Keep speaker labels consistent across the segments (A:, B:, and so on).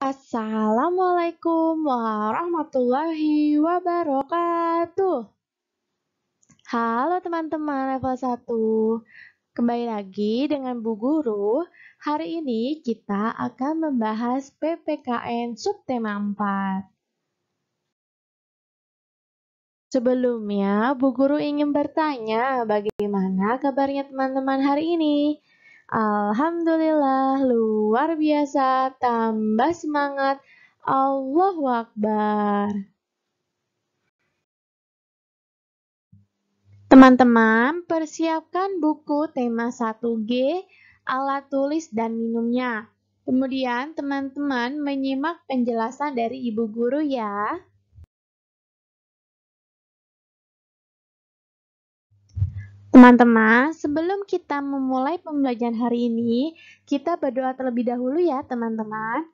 A: Assalamualaikum warahmatullahi wabarakatuh. Halo teman-teman level 1. Kembali lagi dengan Bu Guru. Hari ini kita akan membahas PPKN subtema 4. Sebelumnya, Bu Guru ingin bertanya bagaimana kabarnya teman-teman hari ini? Alhamdulillah, luar biasa, tambah semangat. Allah Akbar. Teman-teman, persiapkan buku tema 1G, alat tulis dan minumnya. Kemudian teman-teman menyimak penjelasan dari ibu guru ya. Teman-teman, sebelum kita memulai pembelajaran hari ini, kita berdoa terlebih dahulu ya teman-teman.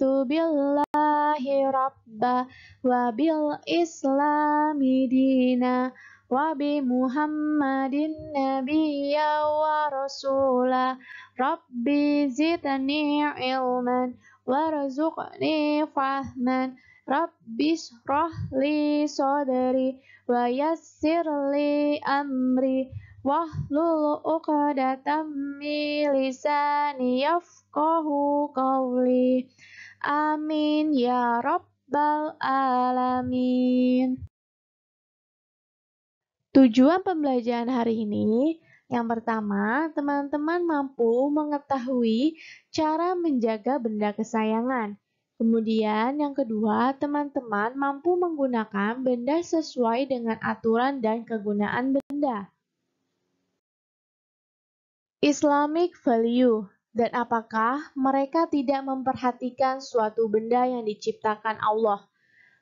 A: tu billahi rabba wa bil islami dina wa bi muhammadin nabiyya wa rasula rabbi zidni ilman razuqni fahman Rabbis rohli sodari wa yassirli amri wahlul uqadatam milisani lisani yafqahu qawli amin ya rabbal alamin Tujuan pembelajaran hari ini yang pertama, teman-teman mampu mengetahui cara menjaga benda kesayangan. Kemudian yang kedua, teman-teman mampu menggunakan benda sesuai dengan aturan dan kegunaan benda. Islamic value dan apakah mereka tidak memperhatikan suatu benda yang diciptakan Allah?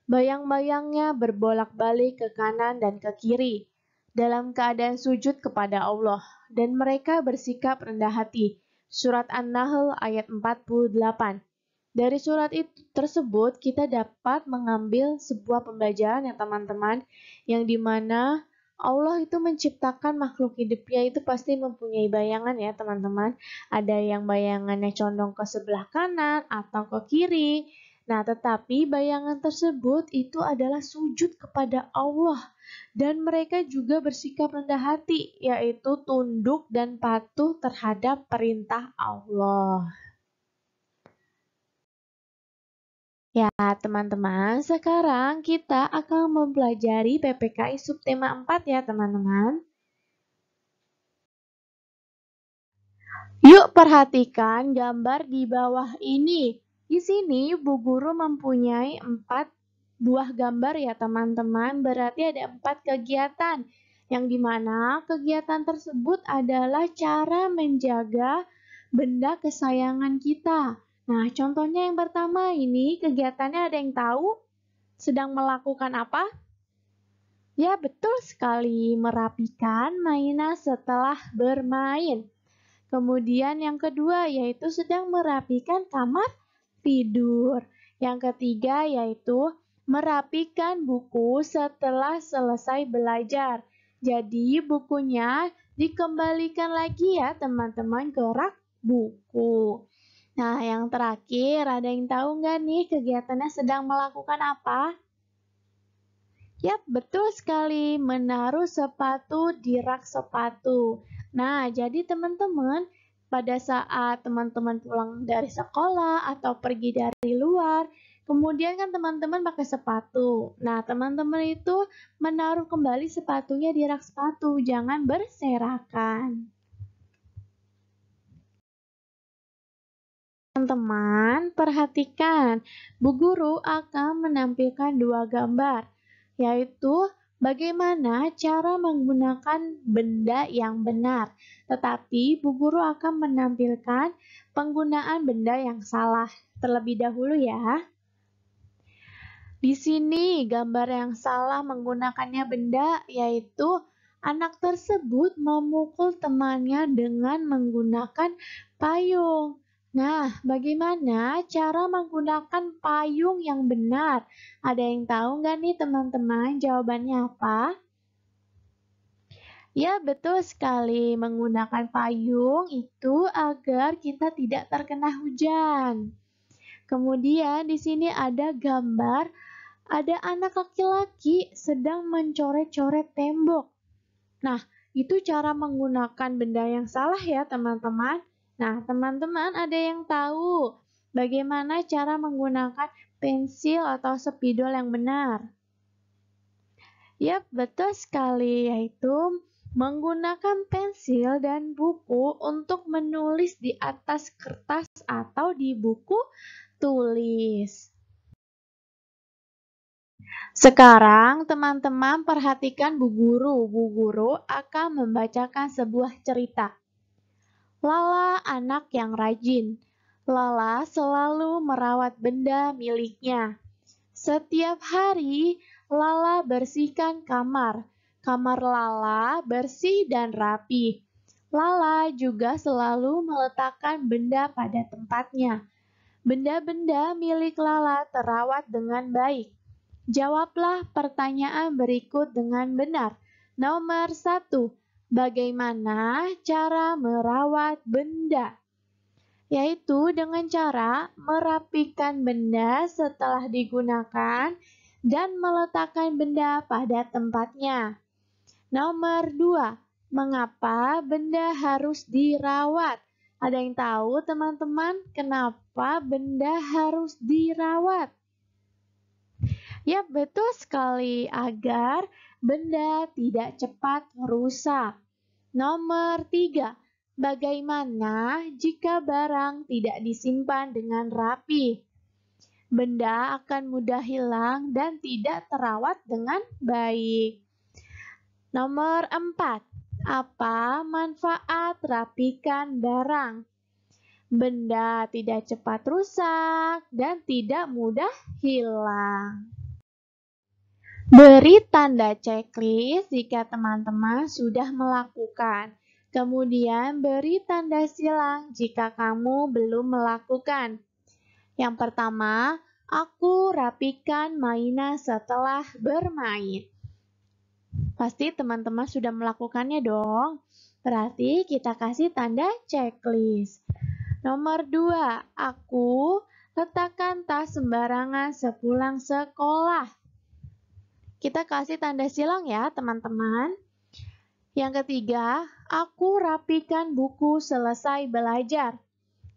A: Bayang-bayangnya berbolak-balik ke kanan dan ke kiri dalam keadaan sujud kepada Allah dan mereka bersikap rendah hati. Surat An-Nahl ayat 48. Dari surat itu tersebut kita dapat mengambil sebuah pembelajaran ya teman-teman yang dimana Allah itu menciptakan makhluk hidupnya itu pasti mempunyai bayangan ya teman-teman. Ada yang bayangannya condong ke sebelah kanan atau ke kiri. Nah tetapi bayangan tersebut itu adalah sujud kepada Allah. Dan mereka juga bersikap rendah hati yaitu tunduk dan patuh terhadap perintah Allah. Ya, teman-teman, sekarang kita akan mempelajari PPKI subtema 4 ya, teman-teman. Yuk perhatikan gambar di bawah ini. Di sini Bu Guru mempunyai 4 buah gambar ya, teman-teman. Berarti ada 4 kegiatan. Yang dimana kegiatan tersebut adalah cara menjaga benda kesayangan kita. Nah, contohnya yang pertama ini kegiatannya ada yang tahu sedang melakukan apa? Ya, betul sekali merapikan mainan setelah bermain. Kemudian yang kedua yaitu sedang merapikan kamar tidur. Yang ketiga yaitu merapikan buku setelah selesai belajar. Jadi bukunya dikembalikan lagi ya teman-teman ke rak buku. Nah, yang terakhir, ada yang tahu nggak nih kegiatannya sedang melakukan apa? Yap, betul sekali, menaruh sepatu di rak sepatu. Nah, jadi teman-teman, pada saat teman-teman pulang dari sekolah atau pergi dari luar, kemudian kan teman-teman pakai sepatu. Nah, teman-teman itu menaruh kembali sepatunya di rak sepatu, jangan berserakan. Teman-teman, perhatikan, Bu Guru akan menampilkan dua gambar, yaitu bagaimana cara menggunakan benda yang benar. Tetapi Bu Guru akan menampilkan penggunaan benda yang salah terlebih dahulu ya. Di sini gambar yang salah menggunakannya benda yaitu anak tersebut memukul temannya dengan menggunakan payung. Nah, bagaimana cara menggunakan payung yang benar? Ada yang tahu nggak nih teman-teman jawabannya apa? Ya, betul sekali. Menggunakan payung itu agar kita tidak terkena hujan. Kemudian di sini ada gambar ada anak laki-laki sedang mencoret-coret tembok. Nah, itu cara menggunakan benda yang salah ya teman-teman. Nah, teman-teman ada yang tahu bagaimana cara menggunakan pensil atau spidol yang benar? Yap, betul sekali, yaitu menggunakan pensil dan buku untuk menulis di atas kertas atau di buku tulis. Sekarang teman-teman perhatikan Bu Guru. Bu Guru akan membacakan sebuah cerita. Lala anak yang rajin. Lala selalu merawat benda miliknya. Setiap hari, Lala bersihkan kamar. Kamar Lala bersih dan rapi. Lala juga selalu meletakkan benda pada tempatnya. Benda-benda milik Lala terawat dengan baik. Jawablah pertanyaan berikut dengan benar. Nomor 1 bagaimana cara merawat benda, yaitu dengan cara merapikan benda setelah digunakan dan meletakkan benda pada tempatnya. Nomor 2, mengapa benda harus dirawat? Ada yang tahu teman-teman kenapa benda harus dirawat? Ya, betul sekali agar benda tidak cepat rusak. Nomor tiga, bagaimana jika barang tidak disimpan dengan rapi? Benda akan mudah hilang dan tidak terawat dengan baik. Nomor empat, apa manfaat rapikan barang? Benda tidak cepat rusak dan tidak mudah hilang. Beri tanda checklist jika teman-teman sudah melakukan. Kemudian beri tanda silang jika kamu belum melakukan. Yang pertama, aku rapikan mainan setelah bermain. Pasti teman-teman sudah melakukannya dong. Berarti kita kasih tanda checklist. Nomor dua, aku letakkan tas sembarangan sepulang sekolah. Kita kasih tanda silang ya, teman-teman. Yang ketiga, aku rapikan buku selesai belajar.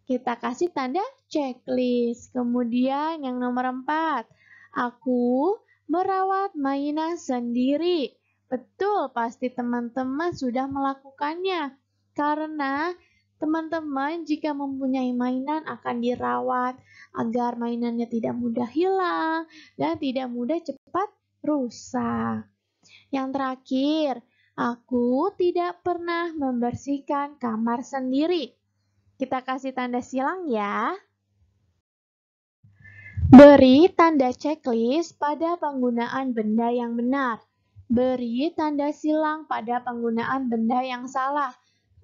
A: Kita kasih tanda checklist. Kemudian yang nomor empat, aku merawat mainan sendiri. Betul, pasti teman-teman sudah melakukannya. Karena teman-teman jika mempunyai mainan akan dirawat agar mainannya tidak mudah hilang dan tidak mudah cepat rusak. Yang terakhir, aku tidak pernah membersihkan kamar sendiri. Kita kasih tanda silang ya. Beri tanda checklist pada penggunaan benda yang benar. Beri tanda silang pada penggunaan benda yang salah.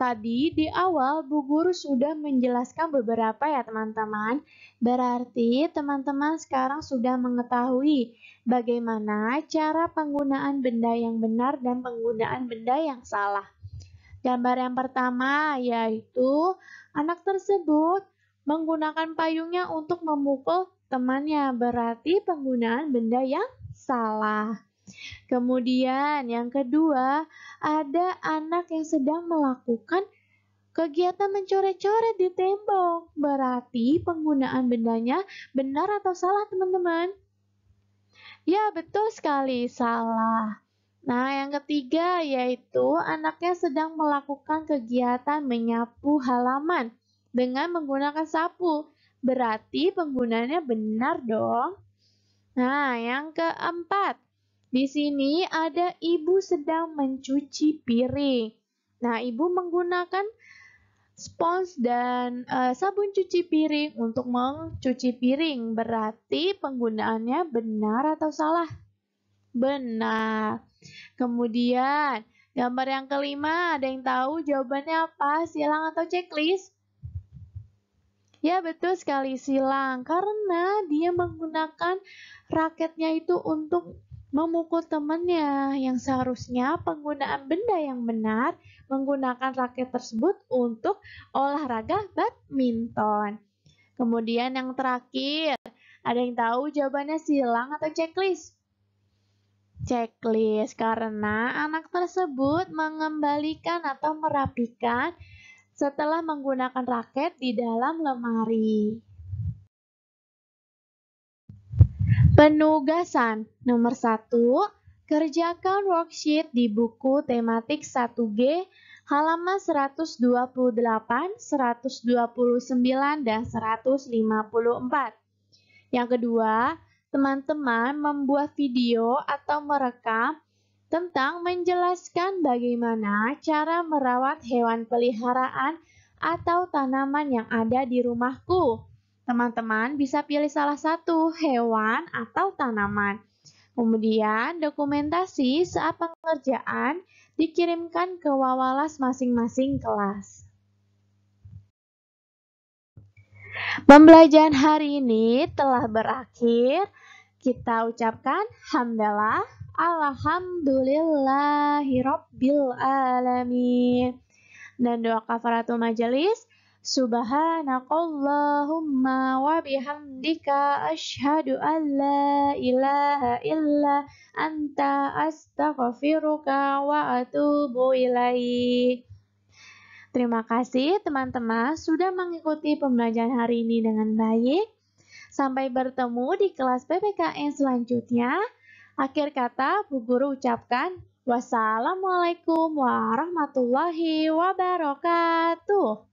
A: Tadi di awal Bu Guru sudah menjelaskan beberapa ya teman-teman. Berarti teman-teman sekarang sudah mengetahui bagaimana cara penggunaan benda yang benar dan penggunaan benda yang salah. Gambar yang pertama yaitu anak tersebut menggunakan payungnya untuk memukul temannya. Berarti penggunaan benda yang salah. Kemudian yang kedua, ada anak yang sedang melakukan kegiatan mencoret-coret di tembok. Berarti penggunaan bendanya benar atau salah teman-teman? Ya betul sekali, salah. Nah, yang ketiga yaitu anaknya sedang melakukan kegiatan menyapu halaman dengan menggunakan sapu. Berarti penggunaannya benar dong. Nah, yang keempat, di sini ada ibu sedang mencuci piring. Nah, ibu menggunakan spons dan uh, sabun cuci piring untuk mencuci piring. Berarti penggunaannya benar atau salah? Benar. Kemudian, gambar yang kelima, ada yang tahu jawabannya apa? Silang atau checklist? Ya, betul sekali silang karena dia menggunakan raketnya itu untuk memukul temannya yang seharusnya penggunaan benda yang benar menggunakan raket tersebut untuk olahraga badminton. Kemudian yang terakhir, ada yang tahu jawabannya silang atau checklist? Checklist karena anak tersebut mengembalikan atau merapikan setelah menggunakan raket di dalam lemari. Penugasan nomor 1, kerjakan worksheet di buku tematik 1G halaman 128, 129, dan 154. Yang kedua, teman-teman membuat video atau merekam tentang menjelaskan bagaimana cara merawat hewan peliharaan atau tanaman yang ada di rumahku. Teman-teman bisa pilih salah satu, hewan atau tanaman. Kemudian, dokumentasi saat pengerjaan dikirimkan ke wawalas masing-masing kelas. Pembelajaran hari ini telah berakhir. Kita ucapkan hamdalah alhamdulillahirabbil alamin. Dan doa kafaratul majelis Subhanakallahumma wa bihamdika ashadu an la ilaha illa anta astaghfiruka wa atubu ilai. Terima kasih teman-teman sudah mengikuti pembelajaran hari ini dengan baik. Sampai bertemu di kelas PPKN selanjutnya. Akhir kata, Bu Guru ucapkan Wassalamualaikum warahmatullahi wabarakatuh.